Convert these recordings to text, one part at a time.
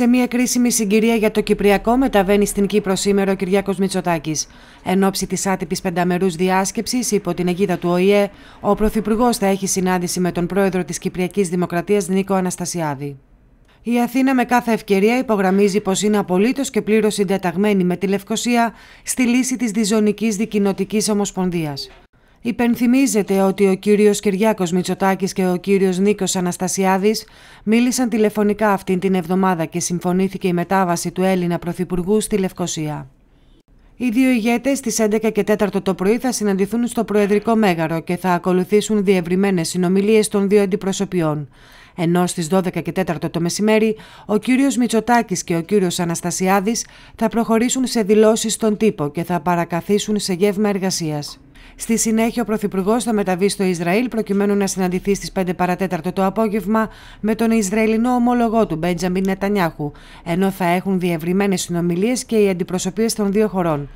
Σε μια κρίσιμη συγκυρία για το Κυπριακό, μεταβαίνει στην Κύπρο σήμερα ο Κυριάκος Μητσοτάκης. Εν ώψη της άτυπης πενταμερούς διάσκεψης υπό την αιγίδα του ΟΗΕ, ο Πρωθυπουργός θα έχει συνάντηση με τον πρόεδρο της Κυπριακής Δημοκρατίας Νίκο Αναστασιάδη. Η Αθήνα με κάθε ευκαιρία υπογραμμίζει πως είναι απολύτως και πλήρως συντεταγμένη με τη Λευκοσία στη λύση της διζωνικής δικοινοτικής ομοσπονδίας. Υπενθυμίζεται ότι ο κύριος Κυριάκος Μητσοτάκης και ο κύριος Νίκος Αναστασιάδης μίλησαν τηλεφωνικά αυτήν την εβδομάδα και συμφωνήθηκε η μετάβαση του Έλληνα Πρωθυπουργού στη Λευκοσία. Οι δύο ηγέτες στις 11 και 4 το πρωί θα συναντηθούν στο Προεδρικό Μέγαρο και θα ακολουθήσουν διευρυμένες συνομιλίες των δύο αντιπροσωπιών. Ενώ στις 12 και 4 το μεσημέρι, ο κύριος Μητσοτάκης και ο κύριος Αναστασιάδης θα προχωρήσουν σε δηλώσεις στον τύπο και θα παρακαθίσουν σε γεύμα εργασίας. Στη συνέχεια, ο Πρωθυπουργός θα μεταβεί στο Ισραήλ προκειμένου να συναντηθεί στις 5 παρατέταρτο το απόγευμα με τον Ισραηλινό ομολογό του Μπέντζαμιν Νετανιάχου, ενώ θα έχουν διευρυμένες συνομιλίες και οι αντιπροσωπείες των δύο χωρών.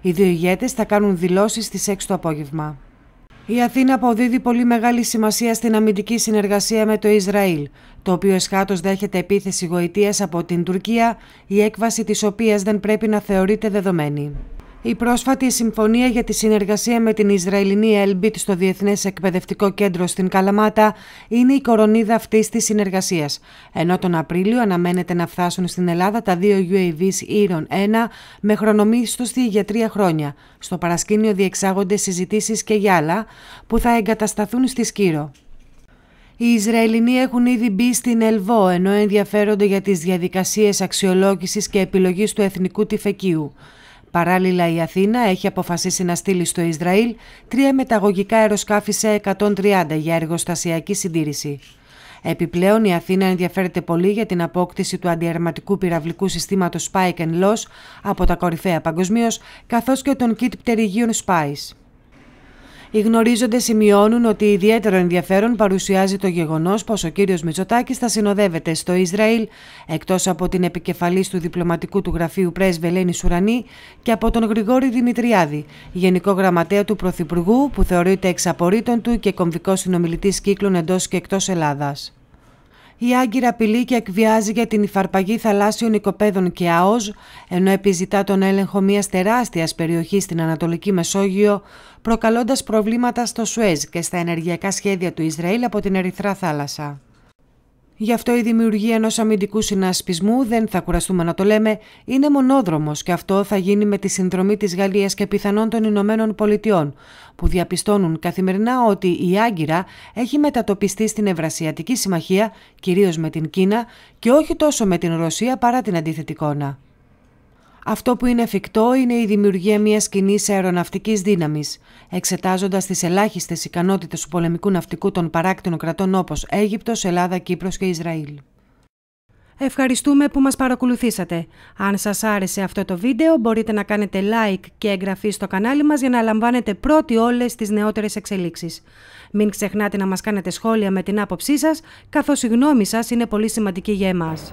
Οι δύο ηγέτες θα κάνουν δηλώσεις στις 6 το απόγευμα. Η Αθήνα αποδίδει πολύ μεγάλη σημασία στην αμυντική συνεργασία με το Ισραήλ, το οποίο εσχάτως δέχεται επίθεση γοητείας από την Τουρκία, η έκβαση της οποίας δεν πρέπει να θεωρείται δεδομένη. Η πρόσφατη συμφωνία για τη συνεργασία με την Ισραηλινή Ελμπίτ στο Διεθνές Εκπαιδευτικό Κέντρο στην Καλαμάτα είναι η κορονίδα αυτής της συνεργασίας. Ενώ τον Απρίλιο αναμένεται να φτάσουν στην Ελλάδα τα δύο UAVs Ήρων 1 με χρονομίστοστη για τρία χρόνια. Στο παρασκήνιο διεξάγονται συζητήσεις και για άλλα που θα εγκατασταθούν στη Σκύρο. Οι Ισραηλινοί έχουν ήδη μπει στην Ελβό, ενώ ενδιαφέρονται για τις διαδικασίες αξιολόγησης και επιλογής του εθνικού τυφεκίου. Παράλληλα, η Αθήνα έχει αποφασίσει να στείλει στο Ισραήλ τρία μεταγωγικά αεροσκάφη σε 130 για εργοστασιακή συντήρηση. Επιπλέον, η Αθήνα ενδιαφέρεται πολύ για την απόκτηση του αντιερματικού πυραυλικού συστήματος Spike Loss από τα κορυφαία παγκοσμίως, καθώς και των kit πτερυγίων Spice. Οι γνωρίζοντες σημειώνουν ότι ιδιαίτερο ενδιαφέρον παρουσιάζει το γεγονός πως ο κύριος Μητσοτάκης θα συνοδεύεται στο Ισραήλ εκτός από την επικεφαλής του διπλωματικού του γραφείου πρέσβη Ελένη Σουρανή και από τον Γρηγόρη Δημητριάδη, Γενικό Γραμματέα του Πρωθυπουργού, που θεωρείται εξ του και κομβικός συνομιλητής κύκλων εντός και εκτός Ελλάδας. Η Άγκυρα απειλεί και εκβιάζει για την υφαρπαγή θαλάσσιων οικοπαίδων και ΑΟΖ, ενώ επιζητά τον έλεγχο μιας τεράστιας περιοχής στην Ανατολική Μεσόγειο, προκαλώντας προβλήματα στο Σουέζ και στα ενεργειακά σχέδια του Ισραήλ από την Ερυθρά Θάλασσα. Γι' αυτό η δημιουργία ενός αμυντικού συνασπισμού, δεν θα κουραστούμε να το λέμε, είναι μονόδρομος και αυτό θα γίνει με τη συνδρομή της Γαλλίας και πιθανόν των Ηνωμένων Πολιτειών, που διαπιστώνουν καθημερινά ότι η Άγκυρα έχει μετατοπιστεί στην Ευρασιατική Συμμαχία, κυρίως με την Κίνα και όχι τόσο με την Ρωσία παρά την αντίθετη εικόνα. Αυτό που είναι εφικτό είναι η δημιουργία μιας κοινής αεροναυτικής δύναμης. Εξετάζοντας τις ελάχιστες ικανότητες του πολεμικού ναυτικού των παράκτηνων κρατών όπως Αίγυπτος, Ελλάδα, Κύπρος και Ισραήλ. Ευχαριστούμε που μας παρακολουθήσατε. Αν σας άρεσε αυτό το βίντεο μπορείτε να κάνετε like και εγγραφή στο κανάλι μας για να λαμβάνετε πρώτοι όλες τις νεότερες εξελίξεις. Μην ξεχνάτε να μας κάνετε σχόλια με την άποψή σας, καθώς η γνώμη σας είναι πολύ σημαντική για εμάς.